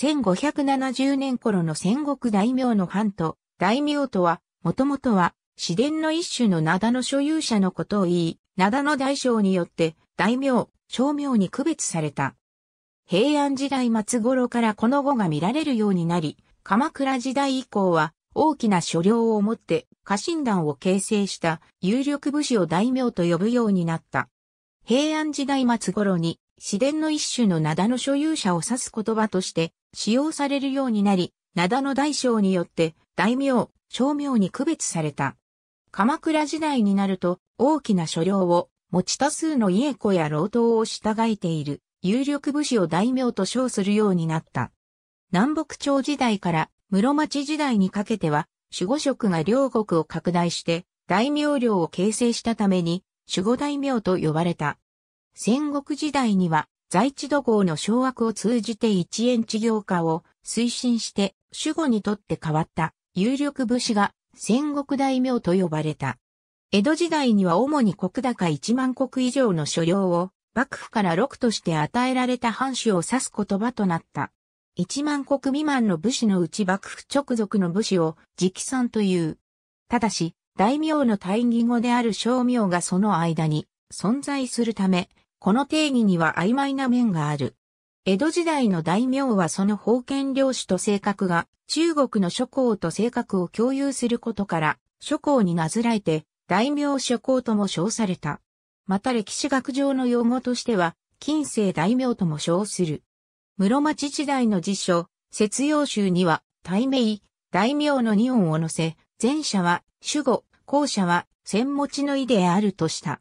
1570年頃の戦国大名の藩と、大名とは、もともとは、市電の一種の灘の所有者のことを言い、灘の大将によって、大名、小名に区別された。平安時代末頃からこの語が見られるようになり、鎌倉時代以降は、大きな所領を持って、家臣団を形成した有力武士を大名と呼ぶようになった。平安時代末頃に、市電の一種の灘の所有者を指す言葉として、使用されるようになり、灘の大小によって大名、小名に区別された。鎌倉時代になると大きな所領を持ち多数の家子や老頭を従えている有力武士を大名と称するようになった。南北朝時代から室町時代にかけては守護職が両国を拡大して大名領を形成したために守護大名と呼ばれた。戦国時代には在地土豪の掌握を通じて一円地業化を推進して主語にとって変わった有力武士が戦国大名と呼ばれた。江戸時代には主に国高1万国以上の所領を幕府から6として与えられた藩主を指す言葉となった。1万国未満の武士のうち幕府直属の武士を直参という。ただし、大名の大義語である商名がその間に存在するため、この定義には曖昧な面がある。江戸時代の大名はその封建領主と性格が中国の諸侯と性格を共有することから諸侯になずらえて大名諸侯とも称された。また歴史学上の用語としては近世大名とも称する。室町時代の辞書、節用集には、大名、大名の二音を載せ、前者は、主語、後者は、戦持ちの意であるとした。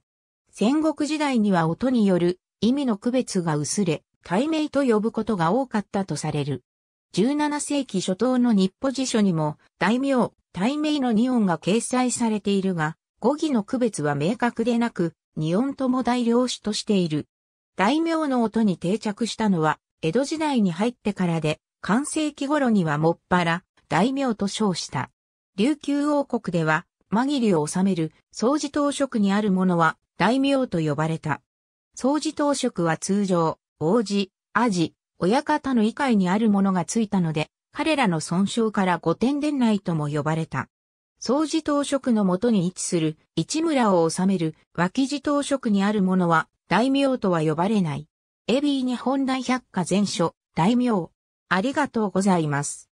戦国時代には音による意味の区別が薄れ、対名と呼ぶことが多かったとされる。17世紀初頭の日歩辞書にも、大名、大名の二音が掲載されているが、語義の区別は明確でなく、二音とも大量子としている。大名の音に定着したのは、江戸時代に入ってからで、完成期頃にはもっぱら、大名と称した。琉球王国では、紛りを収める、掃除当職にあるものは、大名と呼ばれた。掃除当職は通常、王子、アジ、親方の以下にあるものがついたので、彼らの損傷から御殿伝内とも呼ばれた。掃除当職のもとに位置する、市村を治める、脇地当職にあるものは、大名とは呼ばれない。エビー日本大百科全書、大名。ありがとうございます。